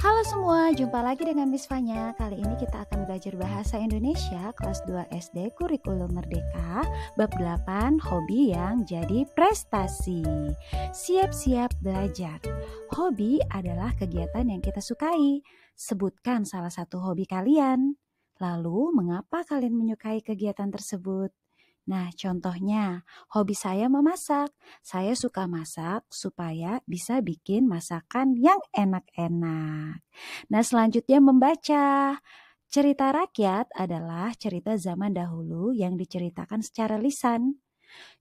Halo semua, jumpa lagi dengan Miss Fanya. Kali ini kita akan belajar bahasa Indonesia kelas 2 SD Kurikulum Merdeka, bab 8 hobi yang jadi prestasi. Siap-siap belajar. Hobi adalah kegiatan yang kita sukai. Sebutkan salah satu hobi kalian. Lalu, mengapa kalian menyukai kegiatan tersebut? Nah, contohnya, hobi saya memasak. Saya suka masak supaya bisa bikin masakan yang enak-enak. Nah, selanjutnya membaca. Cerita rakyat adalah cerita zaman dahulu yang diceritakan secara lisan.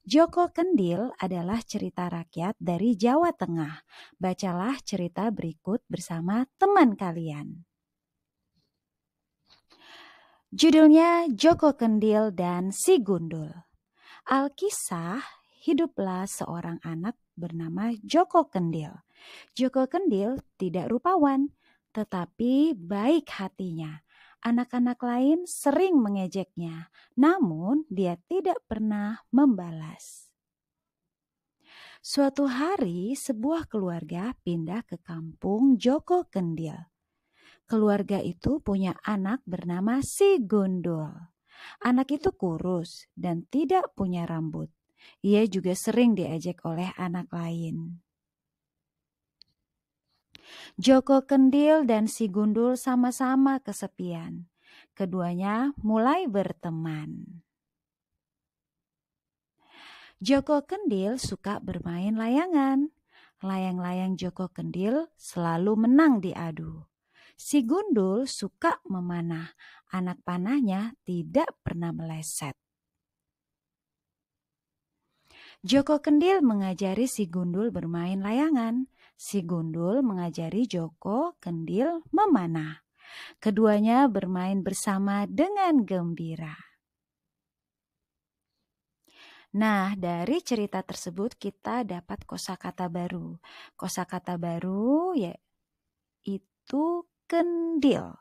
Joko Kendil adalah cerita rakyat dari Jawa Tengah. Bacalah cerita berikut bersama teman kalian. Judulnya Joko Kendil dan Si Gundul. Alkisah hiduplah seorang anak bernama Joko Kendil. Joko Kendil tidak rupawan, tetapi baik hatinya. Anak-anak lain sering mengejeknya, namun dia tidak pernah membalas. Suatu hari, sebuah keluarga pindah ke kampung Joko Kendil keluarga itu punya anak bernama si Gondol. Anak itu kurus dan tidak punya rambut. Ia juga sering diajak oleh anak lain. Joko Kendil dan si Gundul sama-sama kesepian. Keduanya mulai berteman. Joko Kendil suka bermain layangan. Layang-layang Joko Kendil selalu menang diadu. Si gundul suka memanah, anak panahnya tidak pernah meleset. Joko Kendil mengajari si gundul bermain layangan. Si gundul mengajari Joko Kendil memanah. Keduanya bermain bersama dengan gembira. Nah, dari cerita tersebut kita dapat kosakata baru. Kosakata baru yaitu kendil.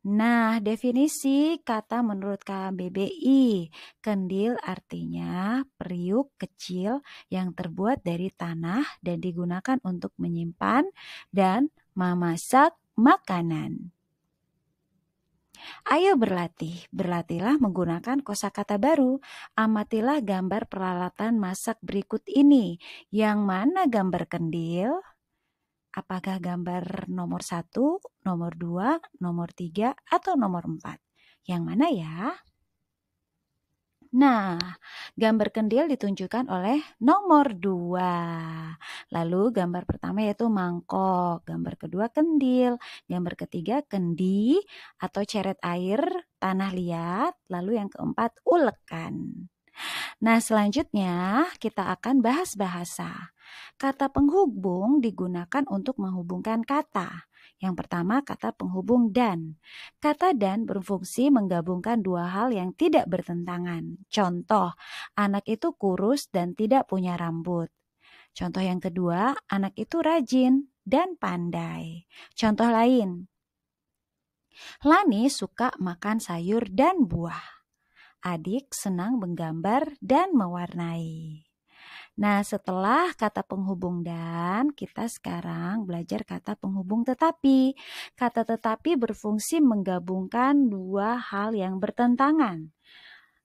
Nah, definisi kata menurut KBBI, kendil artinya periuk kecil yang terbuat dari tanah dan digunakan untuk menyimpan dan memasak makanan. Ayo berlatih, berlatihlah menggunakan kosakata baru. Amatilah gambar peralatan masak berikut ini. Yang mana gambar kendil? Apakah gambar nomor satu nomor 2, nomor 3, atau nomor 4. Yang mana ya? Nah, gambar kendil ditunjukkan oleh nomor 2. Lalu gambar pertama yaitu mangkok, gambar kedua kendil, gambar ketiga kendi atau ceret air, tanah liat, lalu yang keempat ulekan. Nah, selanjutnya kita akan bahas bahasa. Kata penghubung digunakan untuk menghubungkan kata. Yang pertama, kata penghubung dan. Kata dan berfungsi menggabungkan dua hal yang tidak bertentangan. Contoh, anak itu kurus dan tidak punya rambut. Contoh yang kedua, anak itu rajin dan pandai. Contoh lain, Lani suka makan sayur dan buah. Adik senang menggambar dan mewarnai. Nah, setelah kata penghubung dan, kita sekarang belajar kata penghubung tetapi. Kata tetapi berfungsi menggabungkan dua hal yang bertentangan.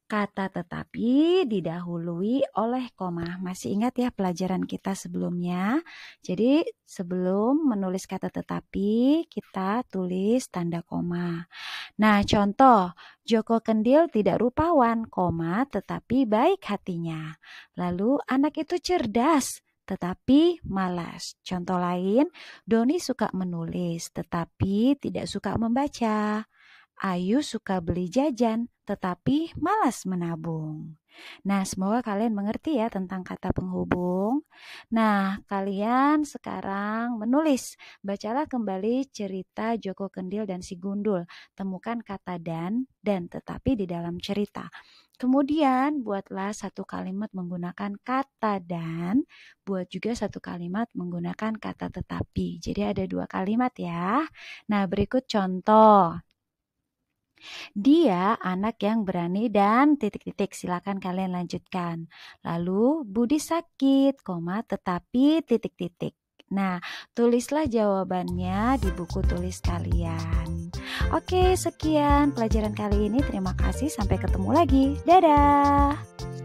Kata tetapi didahului oleh koma. Masih ingat ya pelajaran kita sebelumnya? Jadi sebelum menulis kata tetapi, kita tulis tanda koma. Nah, contoh, Joko Kendil tidak rupawan, koma, tetapi baik hatinya. Lalu anak itu cerdas, tetapi malas. Contoh lain, Doni suka menulis, tetapi tidak suka membaca. Ayu suka beli jajan, tetapi malas menabung. Nah, semoga kalian mengerti ya tentang kata penghubung. Nah, kalian sekarang menulis. Bacalah kembali cerita Joko Kendil dan Si Gundul. Temukan kata dan dan tetapi di dalam cerita. Kemudian buatlah satu kalimat menggunakan kata dan, buat juga satu kalimat menggunakan kata tetapi. Jadi ada dua kalimat ya. Nah, berikut contoh. Dia anak yang berani dan titik-titik. Silakan kalian lanjutkan. Lalu Budi sakit, koma tetapi titik-titik. Nah, tulislah jawabannya di buku tulis kalian. Oke, sekian pelajaran kali ini. Terima kasih, sampai ketemu lagi. Dadah.